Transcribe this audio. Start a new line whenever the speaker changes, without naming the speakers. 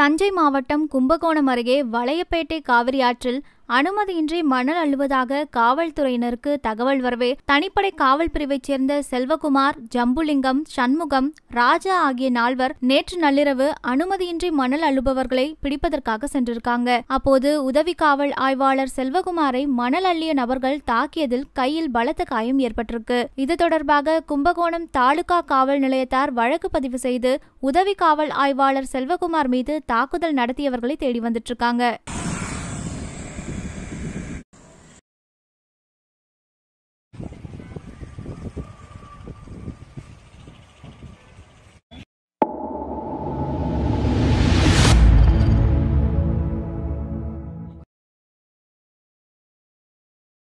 தஞ்சை மாவட்டம் கும்பகோணம் அருகே வளையப்பேட்டை காவிரி ஆற்றில் அனுமதியின்றி மணல் அள்ளுவதாக காவல்துறையினருக்கு
தகவல் வரவே தனிப்படை காவல் பிரிவைச் சேர்ந்த செல்வகுமார் ஜம்புலிங்கம் சண்முகம் ராஜா ஆகிய நால்வர் நேற்று நள்ளிரவு அனுமதியின்றி மணல் அள்ளுபவர்களை பிடிப்பதற்காக சென்றிருக்காங்க அப்போது உதவி காவல் ஆய்வாளர் செல்வகுமாரை மணல் அள்ளிய நபர்கள் தாக்கியதில் கையில் பலத்த காயம் ஏற்பட்டிருக்கு இது தொடர்பாக கும்பகோணம் தாலுகா காவல் நிலையத்தார் வழக்கு பதிவு செய்து உதவி காவல் ஆய்வாளர் செல்வகுமார் மீது தாக்குதல் நடத்தியவர்களை தேடி வந்துட்டு இருக்காங்க